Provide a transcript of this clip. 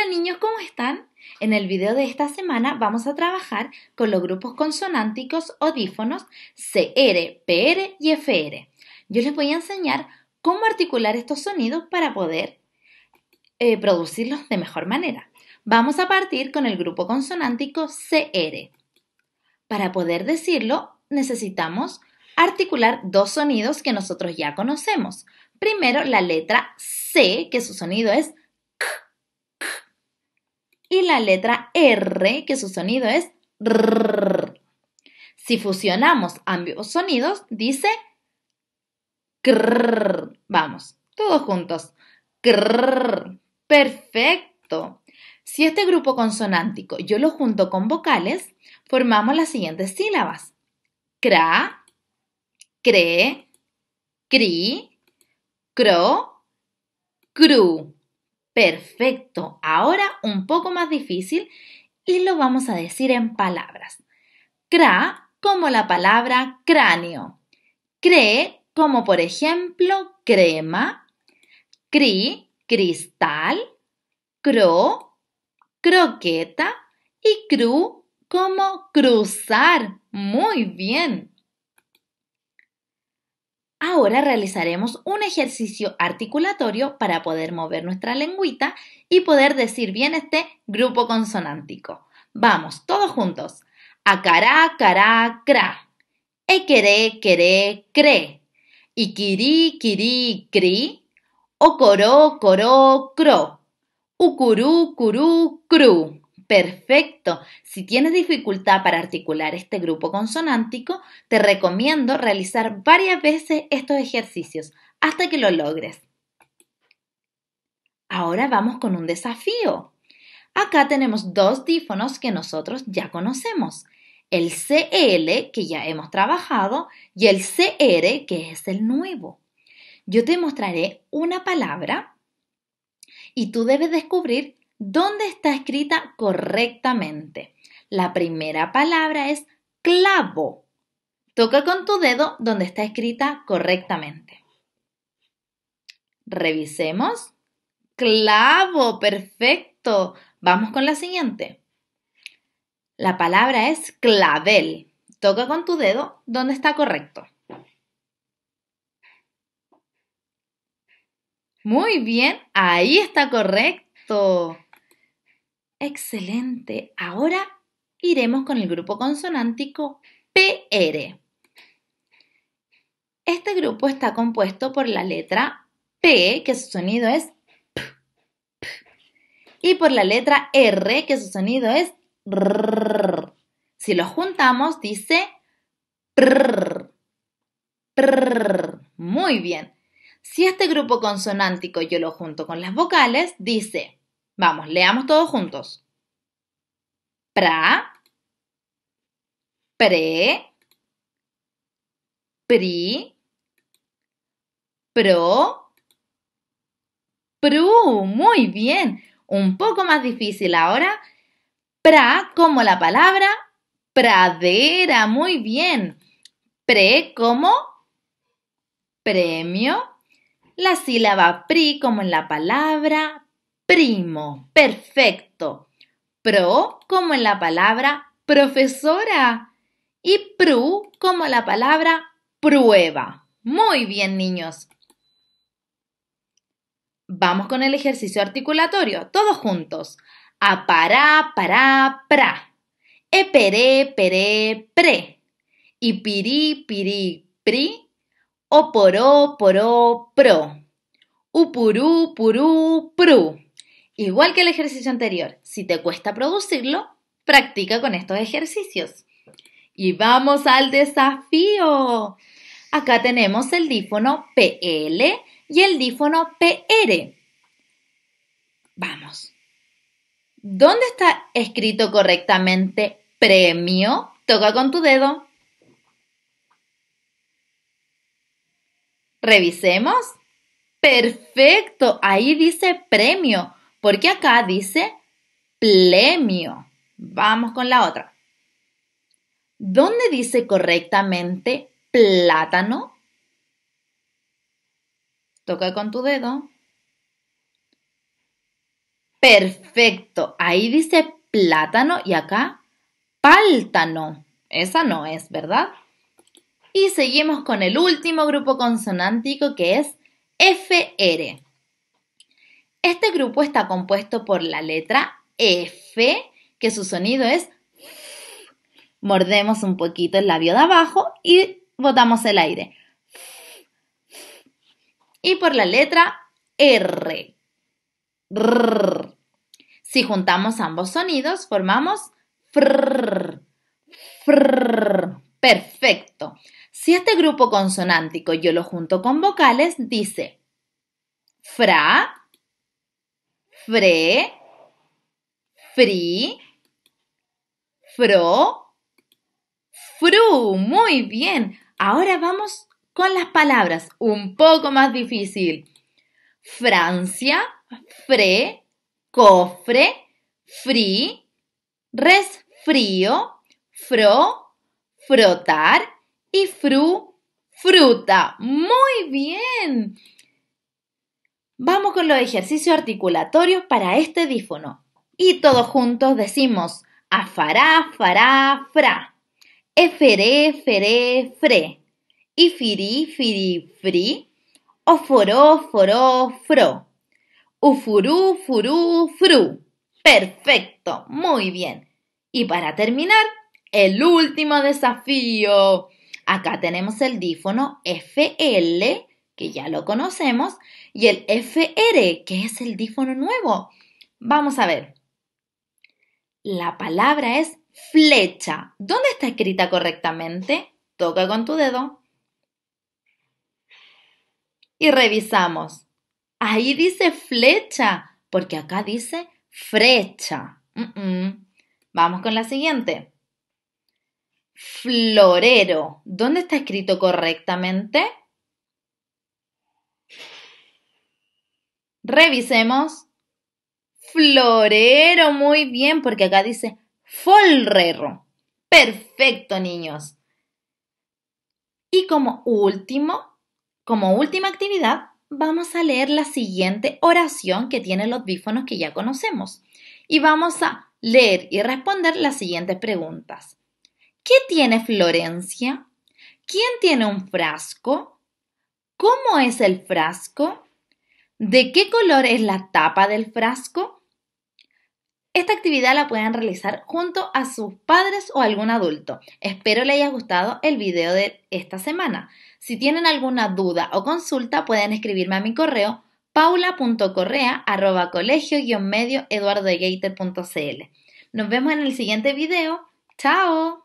Hola niños, ¿cómo están? En el video de esta semana vamos a trabajar con los grupos consonánticos o dífonos CR, PR y FR. Yo les voy a enseñar cómo articular estos sonidos para poder eh, producirlos de mejor manera. Vamos a partir con el grupo consonántico CR. Para poder decirlo necesitamos articular dos sonidos que nosotros ya conocemos. Primero la letra C, que su sonido es la letra R, que su sonido es rrr. Si fusionamos ambos sonidos, dice crrr. Vamos, todos juntos. Perfecto. Si este grupo consonántico yo lo junto con vocales, formamos las siguientes sílabas. Cra, cre, cri, cro, cru. Perfecto, ahora un poco más difícil y lo vamos a decir en palabras. Cra como la palabra cráneo. Cree como por ejemplo crema. Cri, cristal. Cro, croqueta. Y cru como cruzar. Muy bien. Ahora realizaremos un ejercicio articulatorio para poder mover nuestra lengüita y poder decir bien este grupo consonántico. Vamos, todos juntos. Acará, cará, cra. Equeré, queré, cre. Iquirí, quirí, cri. Ocoró, coró, cro. Ucurú, curú, cru. Perfecto. Si tienes dificultad para articular este grupo consonántico, te recomiendo realizar varias veces estos ejercicios hasta que lo logres. Ahora vamos con un desafío. Acá tenemos dos dífonos que nosotros ya conocemos. El CL, que ya hemos trabajado, y el CR, que es el nuevo. Yo te mostraré una palabra y tú debes descubrir ¿Dónde está escrita correctamente? La primera palabra es clavo. Toca con tu dedo donde está escrita correctamente. Revisemos. Clavo, perfecto. Vamos con la siguiente. La palabra es clavel. Toca con tu dedo donde está correcto. Muy bien, ahí está correcto. Excelente. Ahora iremos con el grupo consonántico PR. Este grupo está compuesto por la letra P, que su sonido es P, y por la letra R, que su sonido es R. Si los juntamos, dice PR. Muy bien. Si este grupo consonántico yo lo junto con las vocales, dice Vamos, leamos todos juntos. Pra, pre, pri, pro, pru. Muy bien. Un poco más difícil ahora. Pra como la palabra pradera. Muy bien. Pre como premio. La sílaba pri como en la palabra primo, perfecto. Pro como en la palabra profesora y pru como la palabra prueba. Muy bien, niños. Vamos con el ejercicio articulatorio, todos juntos. para para pra. E, pere, pere, pre. Y pirí, pirí, pri. poro poró, pro. Upurú, purú, pru. Igual que el ejercicio anterior, si te cuesta producirlo, practica con estos ejercicios. Y vamos al desafío. Acá tenemos el dífono PL y el dífono PR. Vamos. ¿Dónde está escrito correctamente premio? Toca con tu dedo. Revisemos. Perfecto, ahí dice premio. Porque acá dice plemio. Vamos con la otra. ¿Dónde dice correctamente plátano? Toca con tu dedo. Perfecto. Ahí dice plátano y acá páltano. Esa no es, ¿verdad? Y seguimos con el último grupo consonántico que es FR. Este grupo está compuesto por la letra F, que su sonido es... Mordemos un poquito el labio de abajo y botamos el aire. Y por la letra R. Si juntamos ambos sonidos, formamos Perfecto. Si este grupo consonántico yo lo junto con vocales, dice fra, fre, fri, fro, fru. Muy bien. Ahora vamos con las palabras un poco más difícil. Francia, fre, cofre, fri, resfrío, fro, frotar y fru, fruta. Muy bien. Vamos con los ejercicios articulatorios para este dífono. Y todos juntos decimos afará, fará, fra. Eferé, feré, fre. Ifirí, firí, fri. Oforó, foró, fro. Ufurú, furú, fru. Perfecto, muy bien. Y para terminar, el último desafío. Acá tenemos el dífono FL que ya lo conocemos, y el FR, que es el dífono nuevo. Vamos a ver. La palabra es flecha. ¿Dónde está escrita correctamente? Toca con tu dedo. Y revisamos. Ahí dice flecha, porque acá dice frecha. Vamos con la siguiente. Florero. ¿Dónde está escrito correctamente? Revisemos. Florero, muy bien, porque acá dice folrero. Perfecto, niños. Y como último, como última actividad, vamos a leer la siguiente oración que tienen los bífonos que ya conocemos. Y vamos a leer y responder las siguientes preguntas. ¿Qué tiene Florencia? ¿Quién tiene un frasco? ¿Cómo es el frasco? ¿De qué color es la tapa del frasco? Esta actividad la pueden realizar junto a sus padres o algún adulto. Espero les haya gustado el video de esta semana. Si tienen alguna duda o consulta pueden escribirme a mi correo paula.correa@colegio-medioeduardogater.cl. Nos vemos en el siguiente video. ¡Chao!